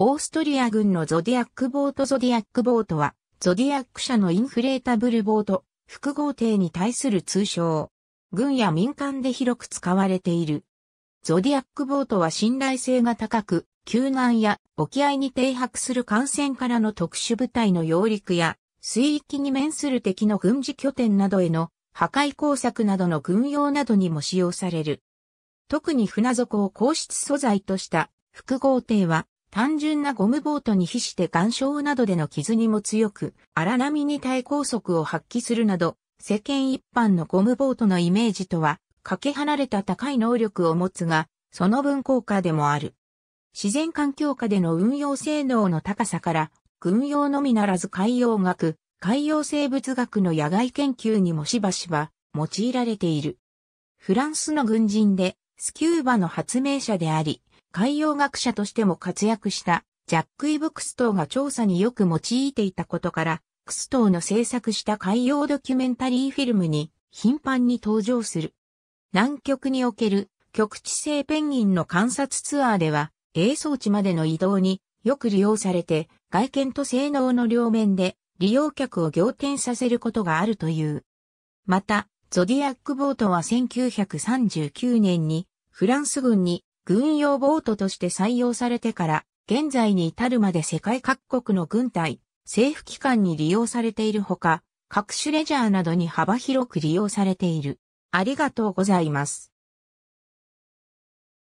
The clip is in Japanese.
オーストリア軍のゾディアックボートゾディアックボートは、ゾディアック社のインフレータブルボート、複合艇に対する通称。軍や民間で広く使われている。ゾディアックボートは信頼性が高く、救難や沖合に停泊する艦船からの特殊部隊の揚陸や、水域に面する敵の軍事拠点などへの破壊工作などの軍用などにも使用される。特に船底を硬質素材とした複合艇は単純なゴムボートに比して岩礁などでの傷にも強く、荒波に耐抗則速を発揮するなど、世間一般のゴムボートのイメージとは、かけ離れた高い能力を持つが、その分効果でもある。自然環境下での運用性能の高さから、軍用のみならず海洋学、海洋生物学の野外研究にもしばしば用いられている。フランスの軍人で、スキューバの発明者であり、海洋学者としても活躍したジャック・イブ・クストーが調査によく用いていたことから、クストーの制作した海洋ドキュメンタリーフィルムに頻繁に登場する。南極における極地性ペンギンの観察ツアーでは、映像地までの移動によく利用されて、外見と性能の両面で利用客を仰天させることがあるという。また、ゾディアックボートは1939年にフランス軍に軍用ボートとして採用されてから現在に至るまで世界各国の軍隊、政府機関に利用されているほか、各種レジャーなどに幅広く利用されている。ありがとうございます。